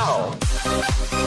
now.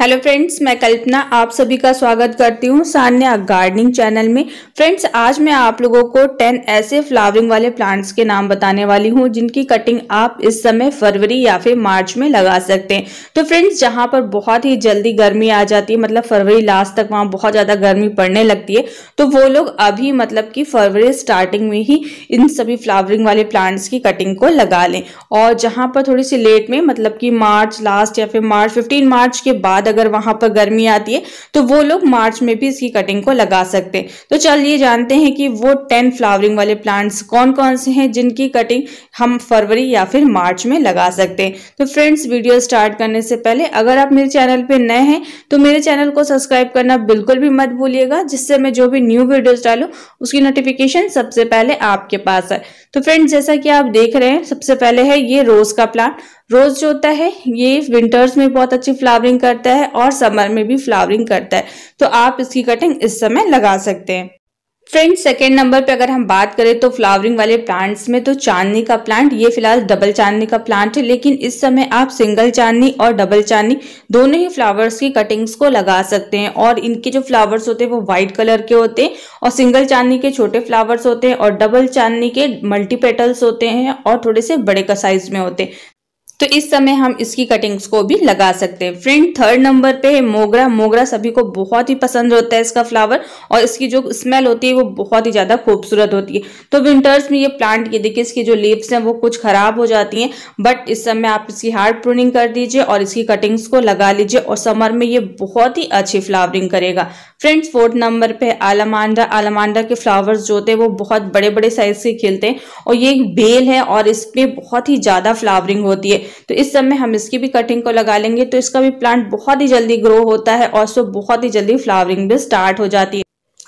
Hello friends मैं कल्पना आप सभी का स्वागत करती हूँ सान्या गार्डनिंग चैनल में फ्रेंड्स आज मैं आप लोगों को 10 ऐसे फ्लावरिंग वाले प्लांट्स के नाम बताने वाली हूँ जिनकी कटिंग आप इस समय फरवरी या फिर मार्च में लगा सकते हैं तो फ्रेंड्स जहाँ पर बहुत ही जल्दी गर्मी आ जाती है मतलब फरवरी लास्ट तक वहाँ बहुत ज़्यादा गर्मी पड़ने लगती है तो वो लोग अभी मतलब कि फरवरी स्टार्टिंग में ही इन सभी फ्लावरिंग वाले प्लांट्स की कटिंग को लगा लें और जहाँ पर थोड़ी सी लेट में मतलब कि मार्च लास्ट या फिर मार्च फिफ्टीन मार्च के बाद अगर वहां पर गर्मी आती है तो वो लोग मार्च में भी इसकी कटिंग को लगा सकते हैं तो चलिए जानते हैं कि वो टेन फ्लावरिंग वाले प्लांट्स कौन कौन से हैं जिनकी कटिंग हम फरवरी या फिर मार्च में लगा सकते हैं तो फ्रेंड्स वीडियो स्टार्ट करने से पहले अगर आप मेरे चैनल पर नए हैं तो मेरे चैनल को सब्सक्राइब करना बिल्कुल भी मत भूलिएगा जिससे मैं जो भी न्यू वीडियोज डालू उसकी नोटिफिकेशन सबसे पहले आपके पास है तो फ्रेंड्स जैसा कि आप देख रहे हैं सबसे पहले है ये रोज का प्लांट रोज जो होता है ये विंटर्स में बहुत अच्छी फ्लावरिंग करता है और समर में भी फ्लावरिंग करता है तो आप इसकी कटिंग इस समय लगा सकते हैं फ्रेंड्स सेकेंड नंबर पे अगर हम बात करें तो फ्लावरिंग वाले प्लांट्स में तो चांदनी का प्लांट ये फिलहाल डबल चांदनी का प्लांट है लेकिन इस समय आप सिंगल चांदनी और डबल चांदनी दोनों ही फ्लावर्स की कटिंग्स को लगा सकते हैं और इनके जो फ्लावर्स होते हैं वो व्हाइट कलर के होते हैं और सिंगल चांदनी के छोटे फ्लावर्स होते हैं और डबल चांदनी के मल्टीपेटल्स होते हैं और थोड़े से बड़े का साइज में होते हैं तो इस समय हम इसकी कटिंग्स को भी लगा सकते हैं फ्रेंड थर्ड नंबर पे है मोगरा मोगरा सभी को बहुत ही पसंद होता है इसका फ्लावर और इसकी जो स्मेल होती है वो बहुत ही ज़्यादा खूबसूरत होती है तो विंटर्स में ये प्लांट ये देखिए इसकी जो लीव्स हैं वो कुछ ख़राब हो जाती हैं बट इस समय आप इसकी हार्ड प्रूनिंग कर दीजिए और इसकी कटिंग्स को लगा लीजिए और समर में ये बहुत ही अच्छी फ्लावरिंग करेगा फ्रेंड्स फोर्थ नंबर पे आलामांडा आलामांडा के फ्लावर्स जो होते हैं वो बहुत बड़े बड़े साइज के खिलते हैं और ये एक बेल है और इसमें बहुत ही ज़्यादा फ्लावरिंग होती है तो इस समय हम इसकी भी कटिंग को लगा लेंगे तो इसका भी प्लांट बहुत ही जल्दी ग्रो होता है और सो बहुत ही जल्दी फ्लावरिंग भी स्टार्ट हो जाती है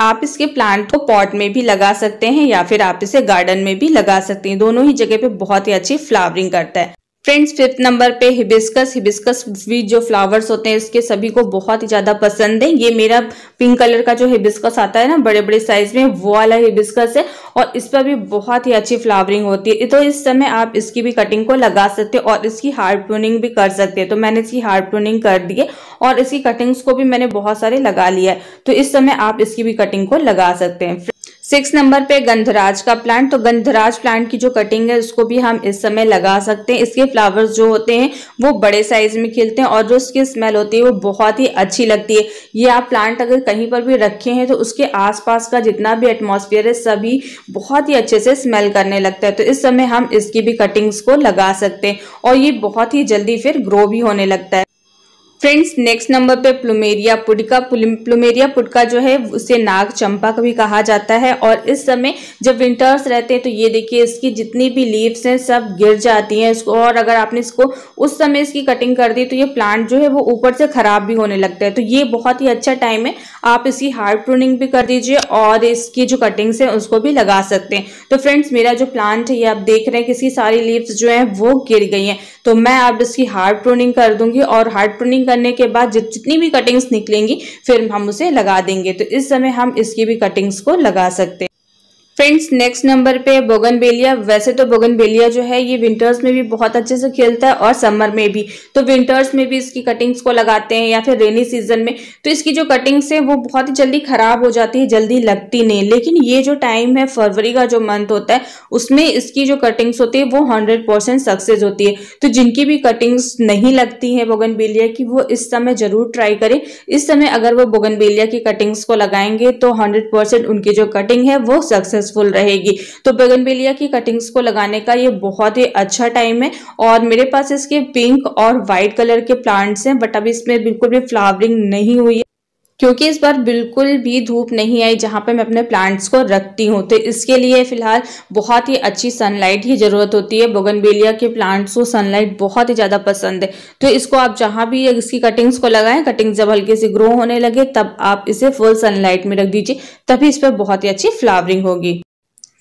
आप इसके प्लांट को पॉट में भी लगा सकते हैं या फिर आप इसे गार्डन में भी लगा सकते हैं दोनों ही जगह पे बहुत ही अच्छी फ्लावरिंग करता है फ्रेंड्स फिफ्थ नंबर पे हिबिस्कस हिबिस्कस भी जो फ्लावर्स होते हैं इसके सभी को बहुत ही ज़्यादा पसंद है ये मेरा पिंक कलर का जो हिबिस्कस आता है ना बड़े बड़े साइज में वो वाला हिबिस्कस है और इस पर भी बहुत ही अच्छी फ्लावरिंग होती है तो इस समय आप इसकी भी कटिंग को लगा सकते हैं और इसकी हार्ड प्रूनिंग भी कर सकते हैं तो मैंने इसकी हार्ड प्रूनिंग कर दी है और इसकी कटिंग्स को भी मैंने बहुत सारे लगा लिया है तो इस समय आप इसकी भी कटिंग को लगा सकते हैं सिक्स नंबर पे गंधराज का प्लांट तो गंधराज प्लांट की जो कटिंग है उसको भी हम इस समय लगा सकते हैं इसके फ्लावर्स जो होते हैं वो बड़े साइज में खिलते हैं और जो उसकी स्मेल होती है वो बहुत ही अच्छी लगती है ये आप प्लांट अगर कहीं पर भी रखे हैं तो उसके आसपास का जितना भी एटमोसफियर है सभी बहुत ही अच्छे से स्मेल करने लगता है तो इस समय हम इसकी भी कटिंग्स को लगा सकते हैं और ये बहुत ही जल्दी फिर ग्रो भी होने लगता है फ्रेंड्स नेक्स्ट नंबर पे प्लुमेरिया पुटका प्लुमेरिया पुडका जो है उसे नाग का भी कहा जाता है और इस समय जब विंटर्स रहते हैं तो ये देखिए इसकी जितनी भी लीव्स हैं सब गिर जाती हैं इसको और अगर आपने इसको उस समय इसकी कटिंग कर दी तो ये प्लांट जो है वो ऊपर से खराब भी होने लगता है तो ये बहुत ही अच्छा टाइम है आप इसकी हार्ड प्रूनिंग भी कर दीजिए और इसकी जो कटिंग्स हैं उसको भी लगा सकते हैं तो फ्रेंड्स मेरा जो प्लांट है ये आप देख रहे हैं कि इसकी सारी लीव्स जो है वो गिर गई हैं तो मैं अब इसकी हार्ड प्रोनिंग कर दूंगी और हार्ड प्रोनिंग करने के बाद जितनी भी कटिंग्स निकलेंगी फिर हम उसे लगा देंगे तो इस समय हम इसकी भी कटिंग्स को लगा सकते हैं फ्रेंड्स नेक्स्ट नंबर पे बेलिया वैसे तो बेलिया जो है ये विंटर्स में भी बहुत अच्छे से खेलता है और समर में भी तो विंटर्स में भी इसकी कटिंग्स को लगाते हैं या फिर रेनी सीजन में तो इसकी जो कटिंग्स है वो बहुत ही जल्दी खराब हो जाती है जल्दी लगती नहीं लेकिन ये जो टाइम है फरवरी का जो मंथ होता है उसमें इसकी जो कटिंग्स होती है वो हंड्रेड परसेंट सक्सेस होती है तो जिनकी भी कटिंग्स नहीं लगती है बोगन की वो इस समय जरूर ट्राई करें इस समय अगर वो बोगन की कटिंग्स को लगाएंगे तो हंड्रेड उनकी जो कटिंग है वो सक्सेस सक्सेसफुल रहेगी तो बेलिया की कटिंग्स को लगाने का ये बहुत ही अच्छा टाइम है और मेरे पास इसके पिंक और व्हाइट कलर के प्लांट्स हैं बट अभी इसमें बिल्कुल भी फ्लावरिंग नहीं हुई है क्योंकि इस बार बिल्कुल भी धूप नहीं आई जहाँ पे मैं अपने प्लांट्स को रखती हूँ तो इसके लिए फ़िलहाल बहुत ही अच्छी सनलाइट की ज़रूरत होती है बोगनबेलिया के प्लांट्स को सनलाइट बहुत ही ज़्यादा पसंद है तो इसको आप जहाँ भी इसकी कटिंग्स को लगाएं कटिंग जब हल्के से ग्रो होने लगे तब आप इसे फुल सनलाइट में रख दीजिए तभी इस पर बहुत ही अच्छी फ्लावरिंग होगी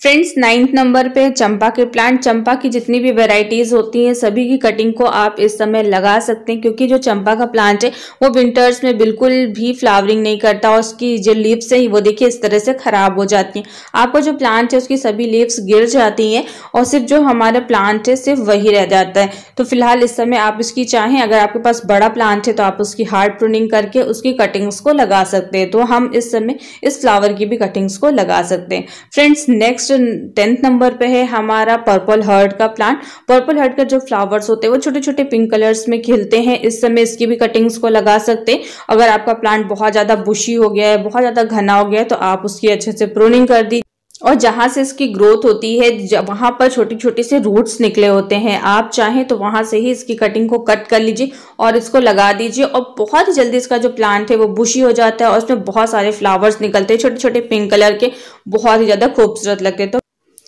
फ्रेंड्स नाइन्थ नंबर पे चंपा के प्लांट चंपा की जितनी भी वेराइटीज़ होती हैं सभी की कटिंग को आप इस समय लगा सकते हैं क्योंकि जो चंपा का प्लांट है वो विंटर्स में बिल्कुल भी फ्लावरिंग नहीं करता और उसकी जो लीव्स हैं वो देखिए इस तरह से ख़राब हो जाती हैं आपका जो प्लांट है उसकी सभी लीव्स गिर जाती हैं और सिर्फ जो हमारा प्लांट है सिर्फ वही रह जाता है तो फिलहाल इस समय आप इसकी चाहें अगर आपके पास बड़ा प्लांट है तो आप उसकी हार्ड प्रूनिंग करके उसकी कटिंग्स को लगा सकते हैं तो हम इस समय इस फ्लावर की भी कटिंग्स को लगा सकते हैं friends next next tenth number पे है हमारा पर्पल हर्ट का प्लांट पर्पल हर्ट का जो फ्लावर्स होते हैं वो छोटे छोटे पिंक कलर्स में खिलते हैं इस समय इसकी भी कटिंग्स को लगा सकते हैं अगर आपका प्लांट बहुत ज़्यादा बुशी हो गया है बहुत ज़्यादा घना हो गया है तो आप उसकी अच्छे से प्रोनिंग कर दी और जहाँ से इसकी ग्रोथ होती है वहाँ पर छोटी छोटी से रूट्स निकले होते हैं आप चाहें तो वहाँ से ही इसकी कटिंग को कट कर लीजिए और इसको लगा दीजिए और बहुत ही जल्दी इसका जो प्लांट है वो बुशी हो जाता है और उसमें बहुत सारे फ्लावर्स निकलते हैं छोटे छोटे पिंक कलर के बहुत ही ज़्यादा खूबसूरत लगते हैं तो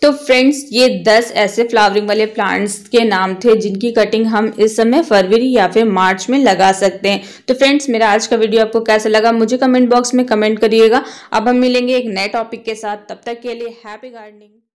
तो फ्रेंड्स ये 10 ऐसे फ्लावरिंग वाले प्लांट्स के नाम थे जिनकी कटिंग हम इस समय फरवरी या फिर मार्च में लगा सकते हैं तो फ्रेंड्स मेरा आज का वीडियो आपको कैसा लगा मुझे कमेंट बॉक्स में कमेंट करिएगा अब हम मिलेंगे एक नए टॉपिक के साथ तब तक के लिए हैप्पी गार्डनिंग